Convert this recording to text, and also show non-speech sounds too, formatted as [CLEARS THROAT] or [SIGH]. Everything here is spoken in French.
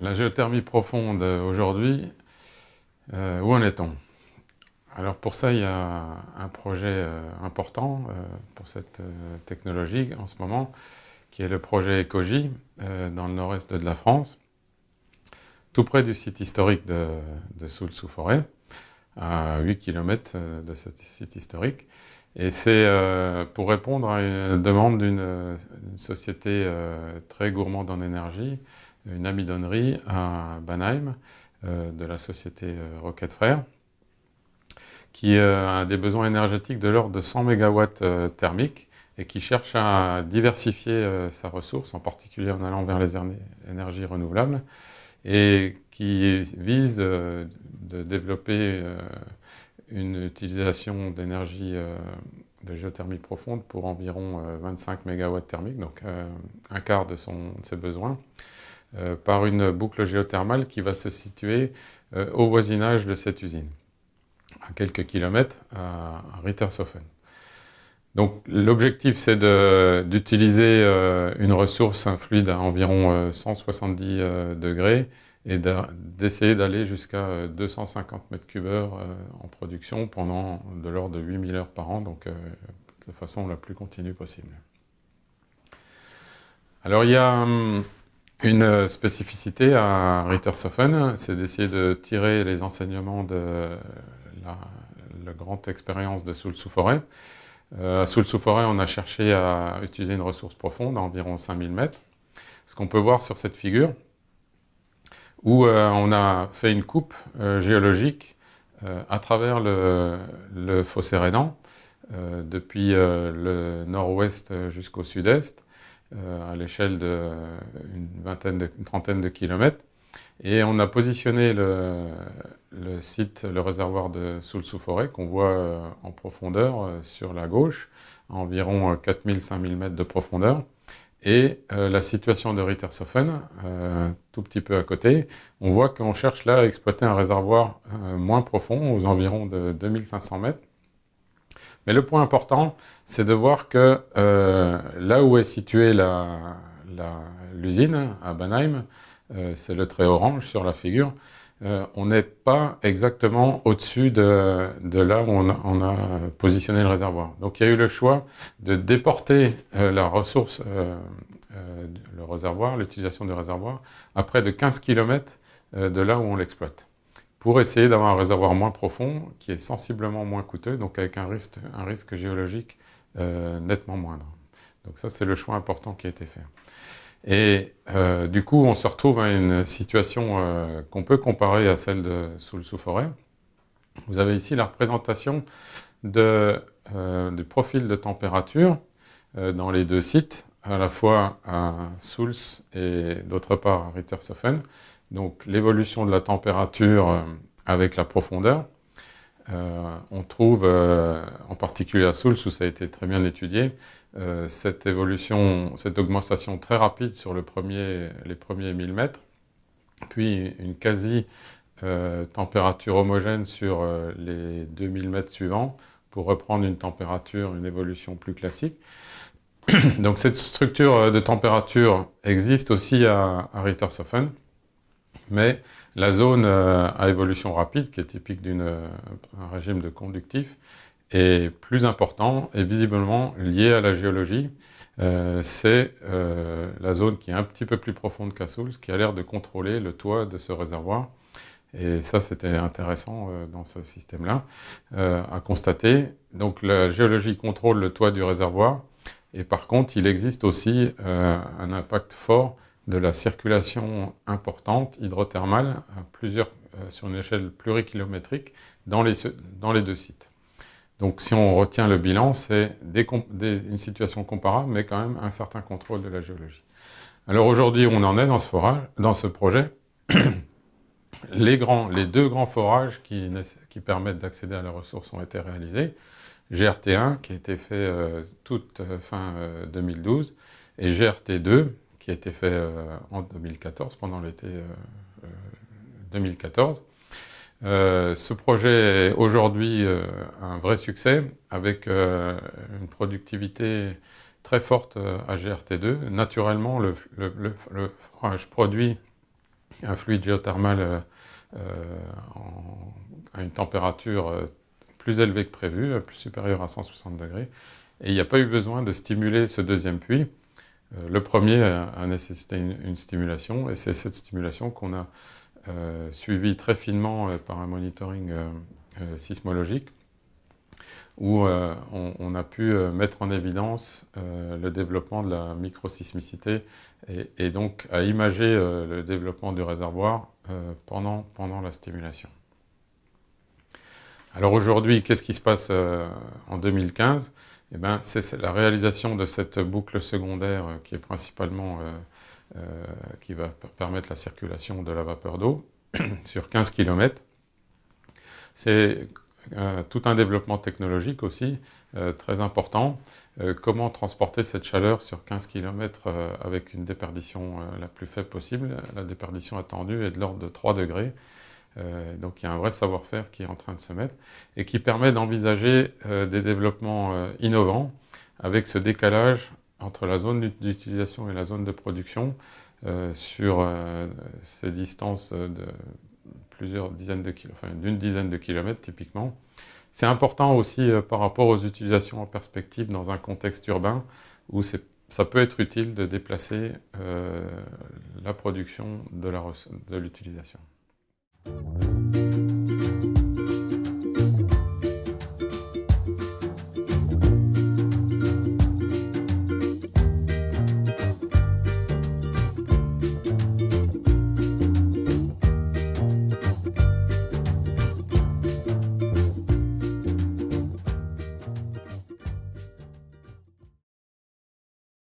La géothermie profonde euh, aujourd'hui, euh, où en est-on Alors pour ça, il y a un projet euh, important pour cette technologie en ce moment, qui est le projet ECOGIE dans le nord-est de la France, tout près du site historique de, de sous forêt à 8 km de ce site historique. Et c'est pour répondre à une demande d'une société très gourmande en énergie une amidonnerie à Banheim euh, de la société euh, Rocket Frère qui euh, a des besoins énergétiques de l'ordre de 100 MW thermiques et qui cherche à diversifier sa ressource, en particulier en allant vers les énergies renouvelables, et qui vise de, développer une utilisation d'énergie de géothermie profonde pour environ 25 MW thermiques, donc un quart de, son, de ses besoins, euh, par une boucle géothermale qui va se situer euh, au voisinage de cette usine, à quelques kilomètres, à, Donc l'objectif, c'est d'utiliser euh, une ressource, un fluide à environ 170 degrés, et d'essayer d'aller jusqu'à 250 m3 en production pendant de l'ordre de 8000 heures par an, donc de façon la plus continue possible. Alors il y a... Hum, une euh, spécificité à Rittershofen, c'est d'essayer de tirer les enseignements de la, grande expérience de Soul-sous-Forêt. Euh, à Soul-sous-Forêt, on a cherché à utiliser une ressource profonde à environ 5000 mètres. Ce qu'on peut voir sur cette figure, où euh, on a fait une coupe euh, géologique à travers le, le fossé rénan, depuis le nord-ouest jusqu'au sud-est, euh, à l'échelle d'une euh, vingtaine, de, une trentaine de kilomètres. Et on a positionné le, site, le réservoir de Souls sous forêt qu'on voit euh, en profondeur sur la gauche, à environ 4000-5000 mètres de profondeur. Et la situation de Rittershofen, tout petit peu à côté, on voit qu'on cherche là à exploiter un réservoir moins profond, aux environs de 2500 mètres, mais le point important, c'est de voir que euh, là où est située l'usine, la, à Banheim, euh, c'est le trait orange sur la figure, euh, on n'est pas exactement au-dessus de, là où on a, on a, positionné le réservoir. Donc il y a eu le choix de déporter la ressource, le réservoir, l'utilisation du réservoir, à près de 15 km de là où on l'exploite pour essayer d'avoir un réservoir moins profond, qui est sensiblement moins coûteux, donc avec un risque, géologique euh, nettement moindre. Donc ça, c'est le choix important qui a été fait. Et euh, du coup, on se retrouve à une situation euh, qu'on peut comparer à celle de sous forêt Vous avez ici la représentation du profil de température dans les deux sites, à la fois à Souls et d'autre part à Rittershofen, donc l'évolution de la température euh, avec la profondeur. Euh, on trouve, euh, en particulier à Souls, où ça a été très bien étudié, cette évolution, cette augmentation très rapide sur les premiers 1000 mètres, puis une quasi température homogène sur les 2000 mètres suivants, pour reprendre une température, une évolution plus classique. [COUGHS] Donc cette structure de température existe aussi à, à mais la zone euh, à évolution rapide, qui est typique d'un euh, régime de conductif, est plus importante et visiblement liée à la géologie. Euh, c'est la zone qui est un petit peu plus profonde qu'à qui a l'air de contrôler le toit de ce réservoir. Et ça, c'était intéressant dans ce système-là à constater. Donc la géologie contrôle le toit du réservoir. Et par contre, il existe aussi un impact fort de la circulation importante hydrothermale plusieurs, euh, sur une échelle plurikilométrique dans les, dans les deux sites. Donc si on retient le bilan, c'est une situation comparable, mais quand même un certain contrôle de la géologie. Alors aujourd'hui, on en est dans ce, forage, dans ce projet. [CLEARS THROAT] les, grands, les, deux grands forages qui, qui permettent d'accéder à la ressource ont été réalisés. GRT1, qui a été fait euh, toute euh, fin 2012, et GRT2, qui a été fait euh, en 2014, pendant l'été 2014. Euh, euh, ce projet est aujourd'hui un vrai succès avec une productivité très forte à GRT2. Naturellement, le, forage produit un fluide géothermal à une température plus élevée que prévue, plus supérieure à 160 degrés. Et il n'y a pas eu besoin de stimuler ce deuxième puits. Euh, le premier euh, a, nécessité une, stimulation, et c'est cette stimulation qu'on a euh, suivie très finement par un monitoring sismologique, où on, a pu mettre en évidence le développement de la microsismicité et, et donc à imager le développement du réservoir pendant la stimulation. Alors aujourd'hui, qu'est-ce qui se passe euh, en 2015 eh ben, c'est la réalisation de cette boucle secondaire euh, qui est principalement euh, qui va permettre la circulation de la vapeur d'eau [CLEARS THROAT] sur 15 km. C'est tout un développement technologique aussi très important. comment transporter cette chaleur sur 15 km avec une déperdition la plus faible possible La déperdition attendue est de l'ordre de 3 degrés. Euh, donc il y a un vrai savoir-faire qui est en train de se mettre et qui permet d'envisager euh, des développements euh, innovants avec ce décalage entre la zone d'utilisation et la zone de production sur ces distances de plusieurs dizaines de enfin, d'une dizaine de kilomètres typiquement. C'est important aussi par rapport aux utilisations en perspective dans un contexte urbain où ça peut être utile de déplacer la production de l'utilisation.